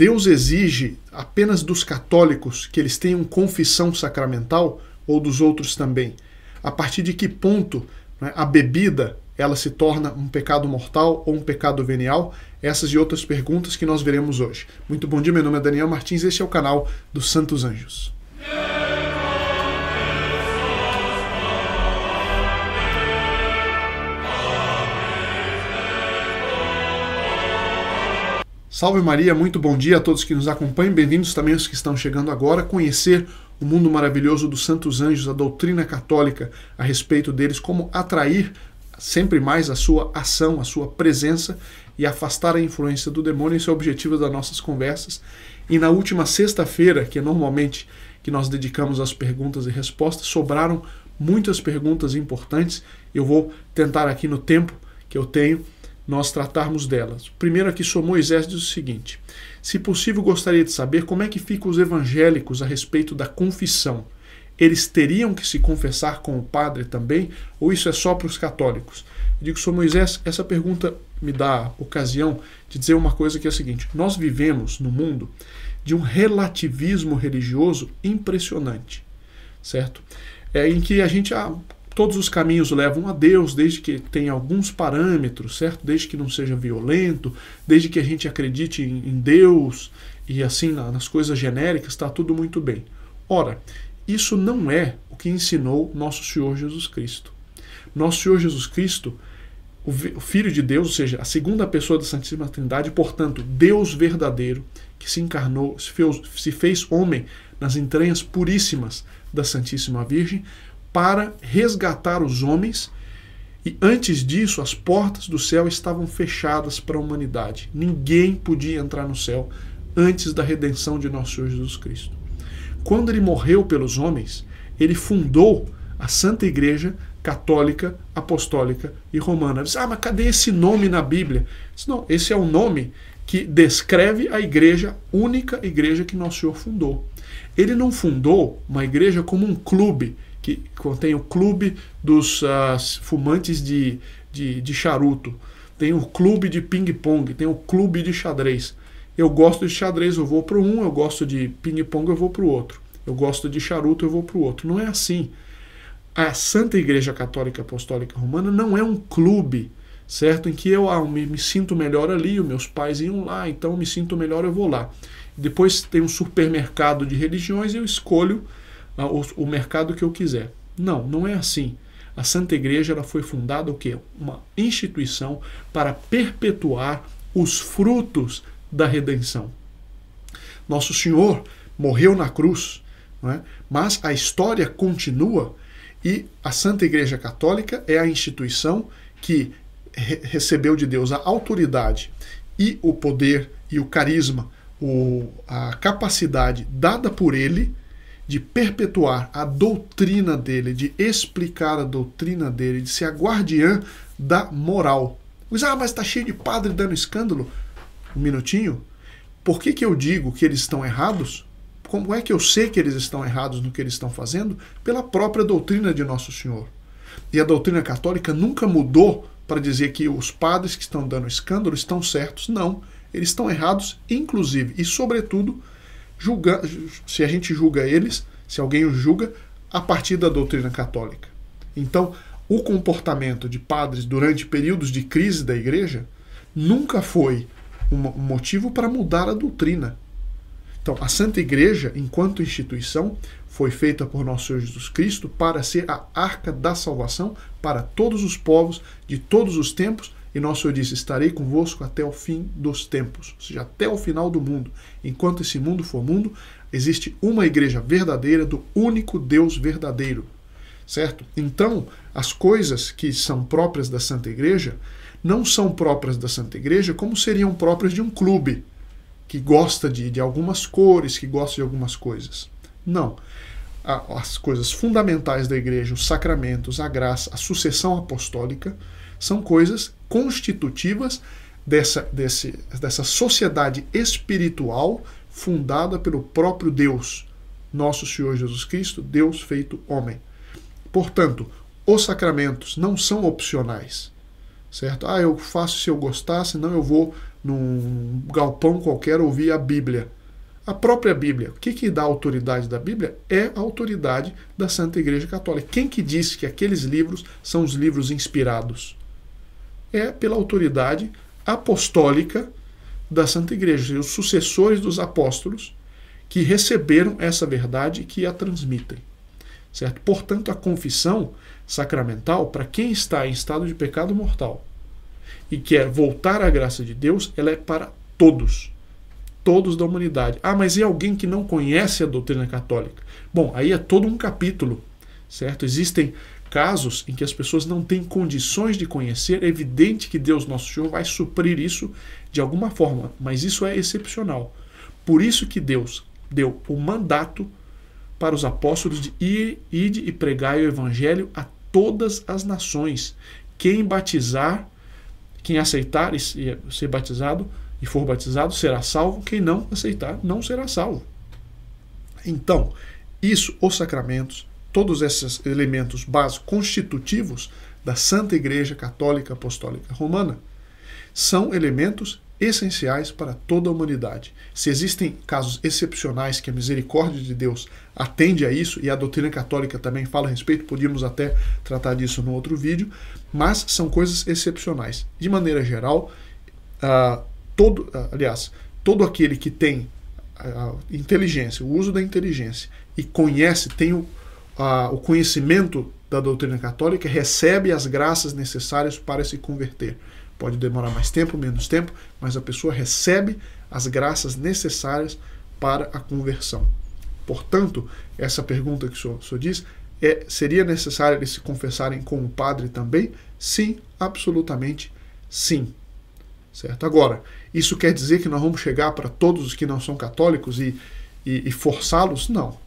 Deus exige apenas dos católicos que eles tenham confissão sacramental ou dos outros também? A partir de que ponto né, a bebida ela se torna um pecado mortal ou um pecado venial? Essas e outras perguntas que nós veremos hoje. Muito bom dia, meu nome é Daniel Martins, este é o canal dos Santos Anjos. Salve Maria, muito bom dia a todos que nos acompanham, bem-vindos também os que estão chegando agora. Conhecer o mundo maravilhoso dos santos anjos, a doutrina católica a respeito deles, como atrair sempre mais a sua ação, a sua presença e afastar a influência do demônio, esse é o objetivo das nossas conversas. E na última sexta-feira, que é normalmente que nós dedicamos às perguntas e respostas, sobraram muitas perguntas importantes. Eu vou tentar aqui no tempo que eu tenho nós tratarmos delas. primeiro aqui, sou Moisés, diz o seguinte: Se possível, gostaria de saber como é que ficam os evangélicos a respeito da confissão. Eles teriam que se confessar com o padre também, ou isso é só para os católicos? Eu digo, sou Moisés, essa pergunta me dá ocasião de dizer uma coisa que é a seguinte: nós vivemos no mundo de um relativismo religioso impressionante, certo? É em que a gente ah, Todos os caminhos levam a Deus, desde que tenha alguns parâmetros, certo? Desde que não seja violento, desde que a gente acredite em Deus e assim nas coisas genéricas, está tudo muito bem. Ora, isso não é o que ensinou nosso Senhor Jesus Cristo. Nosso Senhor Jesus Cristo, o Filho de Deus, ou seja, a segunda pessoa da Santíssima Trindade, portanto, Deus verdadeiro, que se encarnou, se fez, se fez homem nas entranhas puríssimas da Santíssima Virgem, para resgatar os homens. E antes disso, as portas do céu estavam fechadas para a humanidade. Ninguém podia entrar no céu antes da redenção de nosso Senhor Jesus Cristo. Quando ele morreu pelos homens, ele fundou a Santa Igreja Católica, Apostólica e Romana. Diz, ah, mas cadê esse nome na Bíblia? Diz, Não, esse é o nome que descreve a igreja, única igreja que nosso Senhor fundou. Ele não fundou uma igreja como um clube que contém o clube dos uh, fumantes de, de, de charuto, tem o clube de ping-pong, tem o clube de xadrez. Eu gosto de xadrez, eu vou para um, eu gosto de ping-pong, eu vou para o outro. Eu gosto de charuto, eu vou para o outro. Não é assim. A Santa Igreja Católica Apostólica Romana não é um clube, certo? Em que eu ah, me, me sinto melhor ali, os meus pais iam lá, então me sinto melhor, eu vou lá. Depois tem um supermercado de religiões e eu escolho ah, o, o mercado que eu quiser. Não, não é assim. A Santa Igreja ela foi fundada o quê? Uma instituição para perpetuar os frutos da redenção. Nosso Senhor morreu na cruz, é? mas a história continua e a Santa Igreja Católica é a instituição que re recebeu de Deus a autoridade e o poder e o carisma, o, a capacidade dada por Ele de perpetuar a doutrina dele, de explicar a doutrina dele, de ser a guardiã da moral. Mas, ah, mas está cheio de padre dando escândalo. Um minutinho. Por que, que eu digo que eles estão errados? Como é que eu sei que eles estão errados no que eles estão fazendo? Pela própria doutrina de Nosso Senhor. E a doutrina católica nunca mudou para dizer que os padres que estão dando escândalo estão certos. Não. Eles estão errados, inclusive e sobretudo julga, se a gente julga eles, se alguém os julga, a partir da doutrina católica. Então, o comportamento de padres durante períodos de crise da igreja nunca foi um motivo para mudar a doutrina. Então, a Santa Igreja, enquanto instituição, foi feita por nosso Senhor Jesus Cristo para ser a arca da salvação para todos os povos, de todos os tempos, e nosso Senhor disse: Estarei convosco até o fim dos tempos, ou seja, até o final do mundo. Enquanto esse mundo for mundo, existe uma igreja verdadeira do único Deus verdadeiro. Certo? Então, as coisas que são próprias da Santa Igreja não são próprias da Santa Igreja como seriam próprias de um clube que gosta de, de algumas cores, que gosta de algumas coisas. Não. As coisas fundamentais da igreja, os sacramentos, a graça, a sucessão apostólica, são coisas constitutivas dessa, desse, dessa sociedade espiritual fundada pelo próprio Deus, nosso Senhor Jesus Cristo, Deus feito homem. Portanto, os sacramentos não são opcionais, certo? Ah, eu faço se eu gostar, senão eu vou num galpão qualquer ouvir a Bíblia. A própria Bíblia, o que, que dá autoridade da Bíblia? É a autoridade da Santa Igreja Católica. Quem que disse que aqueles livros são os livros inspirados? é pela autoridade apostólica da Santa Igreja, os sucessores dos apóstolos que receberam essa verdade e que a transmitem. Certo? Portanto, a confissão sacramental, para quem está em estado de pecado mortal e quer voltar à graça de Deus, ela é para todos. Todos da humanidade. Ah, mas e alguém que não conhece a doutrina católica? Bom, aí é todo um capítulo, certo? Existem casos em que as pessoas não têm condições de conhecer, é evidente que Deus Nosso Senhor vai suprir isso de alguma forma, mas isso é excepcional. Por isso que Deus deu o mandato para os apóstolos de ir, ir e pregar o evangelho a todas as nações. Quem batizar, quem aceitar e ser batizado e for batizado será salvo, quem não aceitar não será salvo. Então, isso, os sacramentos, todos esses elementos básicos constitutivos da Santa Igreja Católica Apostólica Romana são elementos essenciais para toda a humanidade. Se existem casos excepcionais que a misericórdia de Deus atende a isso, e a doutrina católica também fala a respeito, podíamos até tratar disso no outro vídeo, mas são coisas excepcionais. De maneira geral, uh, todo, uh, aliás, todo aquele que tem a ah, inteligência, o uso da inteligência e conhece, tem o a, o conhecimento da doutrina católica, recebe as graças necessárias para se converter. Pode demorar mais tempo, menos tempo, mas a pessoa recebe as graças necessárias para a conversão. Portanto, essa pergunta que o senhor, o senhor diz é, seria necessário eles se confessarem com o padre também? Sim, absolutamente sim. Certo? Agora, isso quer dizer que nós vamos chegar para todos os que não são católicos e, e, e forçá-los? Não.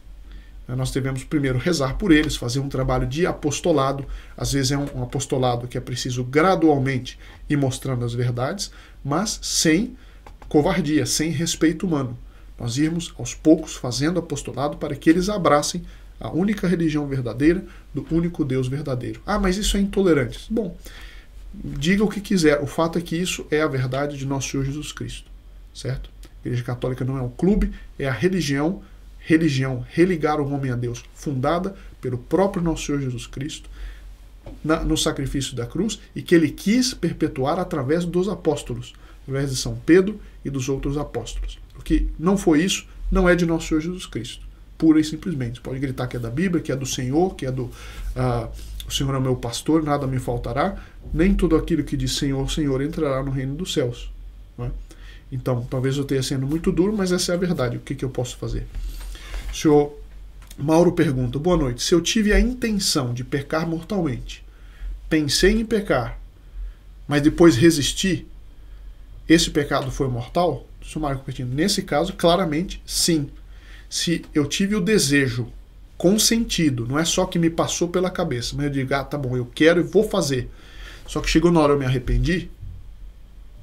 Né, nós devemos primeiro rezar por eles, fazer um trabalho de apostolado. Às vezes é um, apostolado que é preciso gradualmente ir mostrando as verdades, mas sem covardia, sem respeito humano. Nós irmos aos poucos fazendo apostolado para que eles abracem a única religião verdadeira do único Deus verdadeiro. Ah, mas isso é intolerante. Bom, diga o que quiser, o fato é que isso é a verdade de nosso Senhor Jesus Cristo, certo? A Igreja Católica não é um clube, é a religião religião, religar o homem a Deus, fundada pelo próprio nosso Senhor Jesus Cristo na, no sacrifício da cruz e que ele quis perpetuar através dos apóstolos, através de São Pedro e dos outros apóstolos. O que não foi isso não é de nosso Senhor Jesus Cristo, pura e simplesmente. Pode gritar que é da Bíblia, que é do Senhor, que é do. Ah, o Senhor é meu pastor, nada me faltará, nem tudo aquilo que diz Senhor, Senhor entrará no reino dos céus. É? Então, talvez eu tenha sendo muito duro, mas essa é a verdade. O que, que eu posso fazer? senhor Mauro pergunta: Boa noite. Se eu tive a intenção de pecar mortalmente, pensei em pecar, mas depois resisti, esse pecado foi mortal? Mauro pergunta. Nesse caso, claramente, sim. Se eu tive o desejo consentido, não é só que me passou pela cabeça, mas eu digo, ah, tá bom, eu quero e vou fazer. Só que chegou na hora eu me arrependi,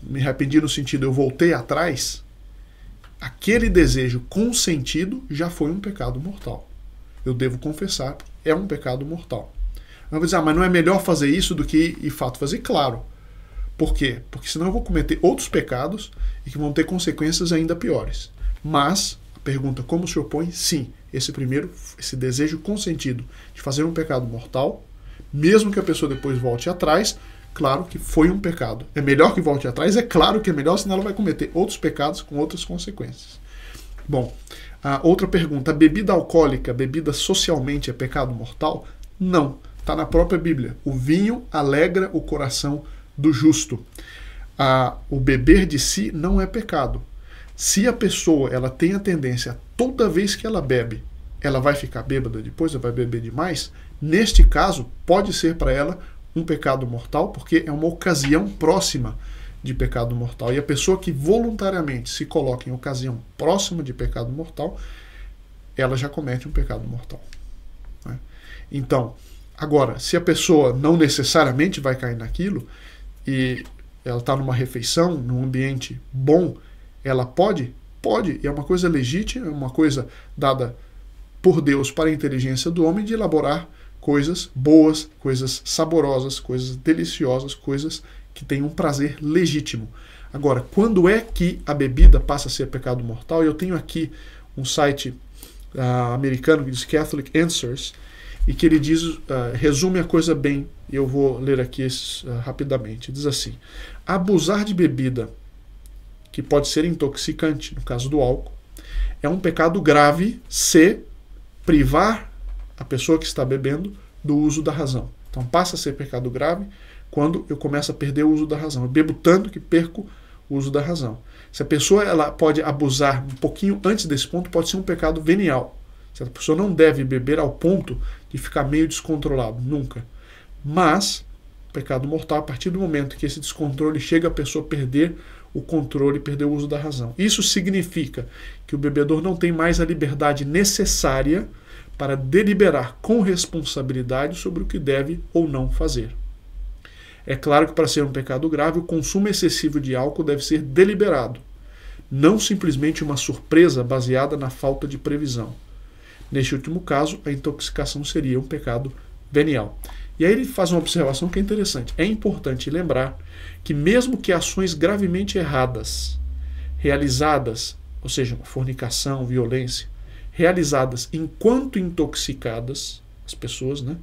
me arrependi no sentido eu voltei atrás, aquele desejo consentido já foi um pecado mortal. Eu devo confessar, é um pecado mortal. Eu vou dizer, ah, mas não é melhor fazer isso do que de fato fazer? Claro. Por quê? Porque senão eu vou cometer outros pecados e que vão ter consequências ainda piores. Mas, a pergunta como se opõe, sim, esse primeiro, esse desejo consentido de fazer um pecado mortal, mesmo que a pessoa depois volte atrás, Claro que foi um pecado. É melhor que volte atrás, é claro que é melhor, senão ela vai cometer outros pecados com outras consequências. Bom, a outra pergunta: a bebida alcoólica, bebida socialmente, é pecado mortal? Não. Está na própria Bíblia. O vinho alegra o coração do justo. a o beber de si não é pecado. Se a pessoa ela tem a tendência, toda vez que ela bebe, ela vai ficar bêbada depois, ela vai beber demais, neste caso, pode ser para ela um pecado mortal, porque é uma ocasião próxima de pecado mortal. E a pessoa que voluntariamente se coloca em ocasião próxima de pecado mortal, ela já comete um pecado mortal. Né? Então, agora, se a pessoa não necessariamente vai cair naquilo, e ela está numa refeição, num ambiente bom, ela pode? Pode, e é uma coisa legítima, é uma coisa dada por Deus para a inteligência do homem de elaborar coisas boas, coisas saborosas, coisas deliciosas, coisas que têm um prazer legítimo. Agora, quando é que a bebida passa a ser pecado mortal? Eu tenho aqui um site uh, americano que diz Catholic Answers e que ele diz, uh, resume a coisa bem. Eu vou ler aqui uh, rapidamente. Diz assim: abusar de bebida que pode ser intoxicante, no caso do álcool, é um pecado grave se privar a pessoa que está bebendo do uso da razão. Então passa a ser pecado grave quando eu começo a perder o uso da razão. Eu bebo tanto que perco o uso da razão. Se a pessoa ela pode abusar um pouquinho antes desse ponto, pode ser um pecado venial. A pessoa não deve beber ao ponto de ficar meio descontrolado, nunca. Mas, pecado mortal, a partir do momento que esse descontrole chega, a pessoa perder o controle, perder o uso da razão. Isso significa que o bebedor não tem mais a liberdade necessária para deliberar com responsabilidade sobre o que deve ou não fazer. É claro que, para ser um pecado grave, o consumo excessivo de álcool deve ser deliberado, não simplesmente uma surpresa baseada na falta de previsão. Neste último caso, a intoxicação seria um pecado venial. E aí ele faz uma observação que é interessante. É importante lembrar que, mesmo que ações gravemente erradas realizadas, ou seja, fornicação, violência, realizadas enquanto intoxicadas, as pessoas, né,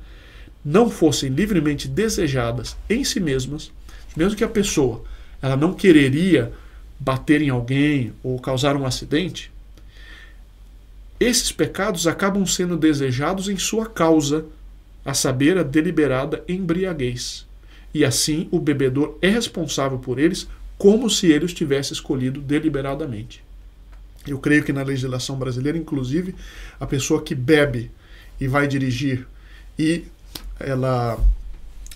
não fossem livremente desejadas em si mesmas, mesmo que a pessoa ela não quereria bater em alguém ou causar um acidente, esses pecados acabam sendo desejados em sua causa, a saber, a deliberada embriaguez. E assim o bebedor é responsável por eles como se ele os tivesse escolhido deliberadamente. Eu creio que na legislação brasileira, inclusive, a pessoa que bebe e vai dirigir e ela,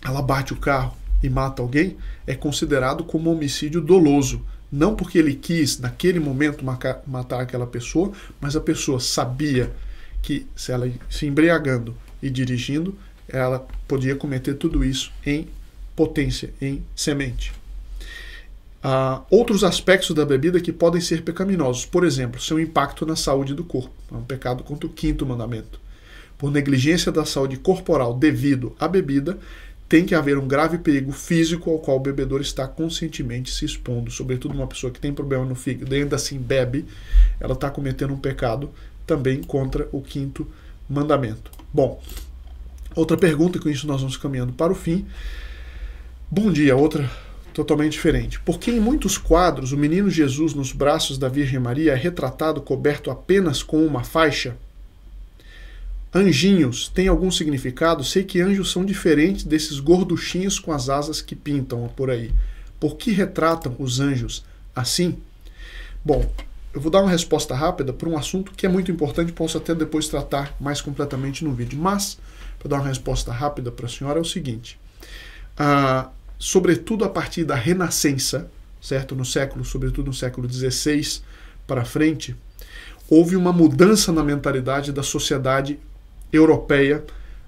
ela bate o carro e mata alguém é considerado como homicídio doloso. Não porque ele quis, naquele momento, matar aquela pessoa, mas a pessoa sabia que se ela se embriagando e dirigindo, ela podia cometer tudo isso em potência, em semente. Uh, outros aspectos da bebida que podem ser pecaminosos, por exemplo, seu impacto na saúde do corpo, é um pecado contra o quinto mandamento. Por negligência da saúde corporal devido à bebida, tem que haver um grave perigo físico ao qual o bebedor está conscientemente se expondo. Sobretudo uma pessoa que tem problema no fígado e ainda assim bebe, ela está cometendo um pecado também contra o quinto mandamento. Bom, outra pergunta, com isso nós vamos caminhando para o fim. Bom dia, outra totalmente diferente. Porque em muitos quadros, o menino Jesus nos braços da Virgem Maria é retratado coberto apenas com uma faixa. Anjinhos tem algum significado? Sei que anjos são diferentes desses gorduchinhos com as asas que pintam por aí. Por que retratam os anjos assim? Bom, eu vou dar uma resposta rápida para um assunto que é muito importante, posso até depois tratar mais completamente no vídeo. Mas, para dar uma resposta rápida para a senhora, é o seguinte: ah, sobretudo a partir da Renascença, certo? No século, sobretudo no século XVI para frente, houve uma mudança na mentalidade da sociedade europeia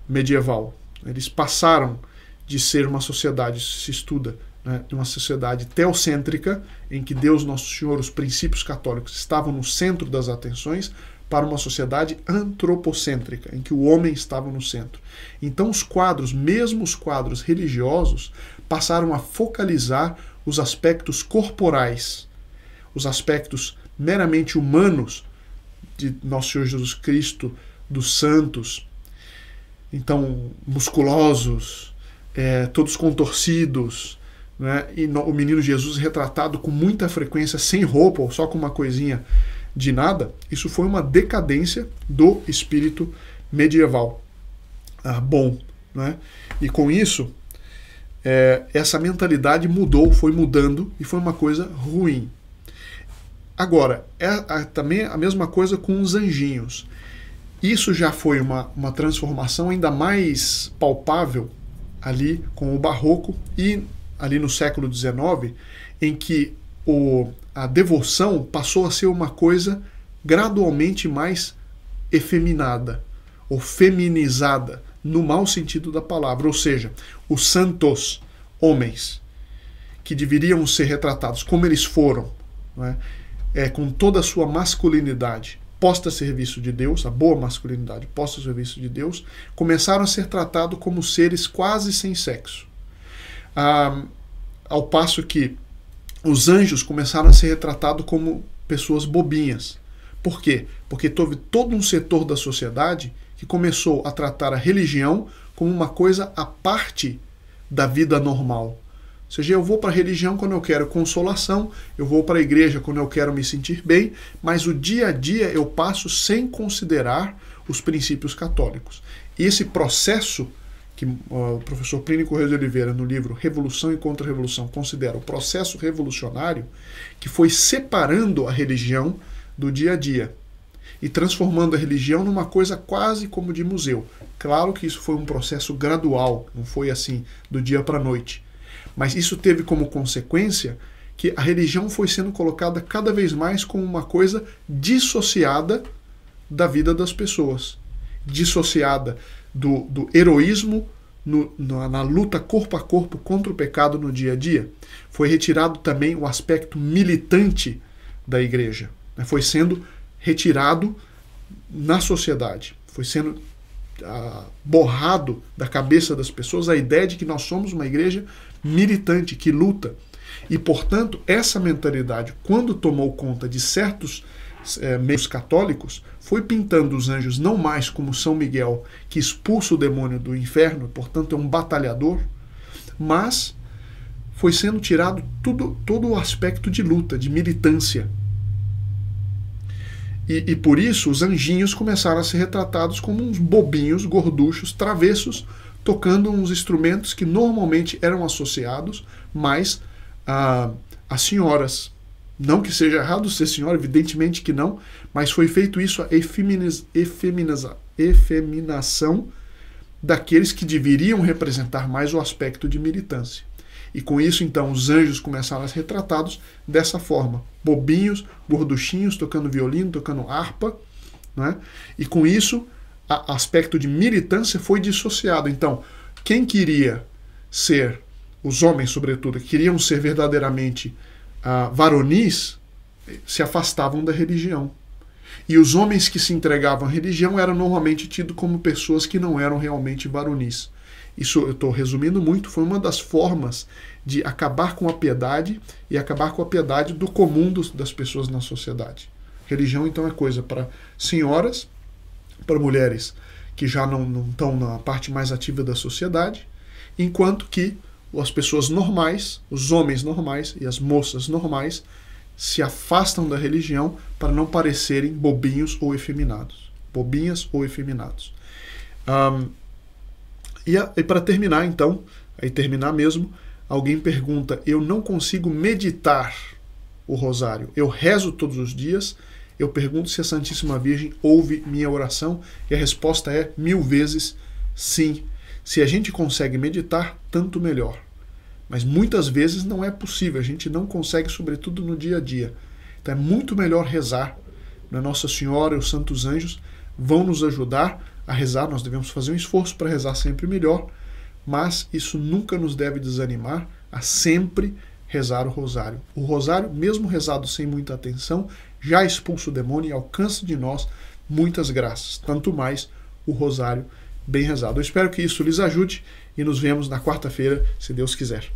medieval. Eles passaram de ser uma sociedade, se estuda, né, uma sociedade teocêntrica, em que Deus Nosso Senhor, os princípios católicos, estavam no centro das atenções, para uma sociedade antropocêntrica, em que o homem estava no centro. Então, os quadros, mesmo os quadros religiosos, passaram a focalizar os aspectos corporais, os aspectos meramente humanos de nosso Senhor Jesus Cristo, dos santos, então musculosos, é, todos contorcidos, né? e no, o menino Jesus retratado com muita frequência sem roupa ou só com uma coisinha de nada, isso foi uma decadência do espírito medieval ah, bom. Né? E com isso, é, essa mentalidade mudou, foi mudando e foi uma coisa ruim. Agora, é, também a mesma coisa com os anjinhos. Isso já foi uma, uma transformação ainda mais palpável ali com o Barroco e ali no século XIX, em que o, a devoção passou a ser uma coisa gradualmente mais efeminada ou feminizada no mau sentido da palavra, ou seja, os santos homens que deveriam ser retratados como eles foram, né, é, com toda a sua masculinidade posta a serviço de Deus, a boa masculinidade posta a serviço de Deus, começaram a ser tratados como seres quase sem sexo. Ah, ao passo que os anjos começaram a ser retratados como pessoas bobinhas. Por quê? Porque teve todo um setor da sociedade que começou a tratar a religião como uma coisa à parte da vida normal. Ou seja, eu vou para a religião quando eu quero consolação, eu vou para a igreja quando eu quero me sentir bem, mas o dia a dia eu passo sem considerar os princípios católicos. E esse processo que uh, o professor Plínio Correia de Oliveira, no livro Revolução e Contra-Revolução, considera o processo revolucionário que foi separando a religião do dia a dia e transformando a religião numa coisa quase como de museu. Claro que isso foi um processo gradual, não foi assim do dia para a noite. Mas isso teve como consequência que a religião foi sendo colocada cada vez mais como uma coisa dissociada da vida das pessoas, dissociada do, do heroísmo no, na, na luta corpo a corpo contra o pecado no dia a dia. Foi retirado também o aspecto militante da igreja. Né? Foi sendo retirado na sociedade. Foi sendo ah, borrado da cabeça das pessoas a ideia de que nós somos uma igreja militante, que luta. E, portanto, essa mentalidade, quando tomou conta de certos é, meios católicos, foi pintando os anjos não mais como São Miguel, que expulsa o demônio do inferno, portanto é um batalhador, mas foi sendo tirado tudo, todo o aspecto de luta, de militância, e, e, por isso os anjinhos começaram a ser retratados como uns bobinhos, gorduchos, travessos, tocando uns instrumentos que normalmente eram associados mais a, a senhoras. Não que seja errado ser senhora, evidentemente que não, mas foi feito isso a efeminiz, efeminação daqueles que deveriam representar mais o aspecto de militância. E com isso, então, os anjos começaram a ser retratados dessa forma: bobinhos, gorduchinhos, tocando violino, tocando harpa. Né? E com isso, o aspecto de militância foi dissociado. Então, quem queria ser, os homens, sobretudo, que queriam ser verdadeiramente ah, varonis, se afastavam da religião. E os homens que se entregavam à religião eram normalmente tidos como pessoas que não eram realmente varonis. Isso eu estou resumindo muito, foi uma das formas de acabar com a piedade e acabar com a piedade do comum dos, das pessoas na sociedade. Religião, então, é coisa para senhoras, para mulheres que já não, não estão na parte mais ativa da sociedade, enquanto que as pessoas normais, os homens normais e as moças normais, se afastam da religião para não parecerem bobinhos ou efeminados. Bobinhas ou efeminados. Um, e, e para terminar, então, aí terminar mesmo, alguém pergunta: eu não consigo meditar o rosário. Eu rezo todos os dias. Eu pergunto se a Santíssima Virgem ouve minha oração e a resposta é mil vezes sim. Se a gente consegue meditar, tanto melhor. Mas muitas vezes não é possível, a gente não consegue, sobretudo no dia a dia. Então é muito melhor rezar. Né? Nossa Senhora e os Santos Anjos vão nos ajudar a rezar, nós devemos fazer um esforço para rezar sempre melhor, mas isso nunca nos deve desanimar a sempre rezar o rosário. O rosário, mesmo rezado sem muita atenção, já expulsa o demônio e alcança de nós muitas graças, tanto mais o rosário bem rezado. Eu espero que isso lhes ajude e nos vemos na quarta-feira, se Deus quiser.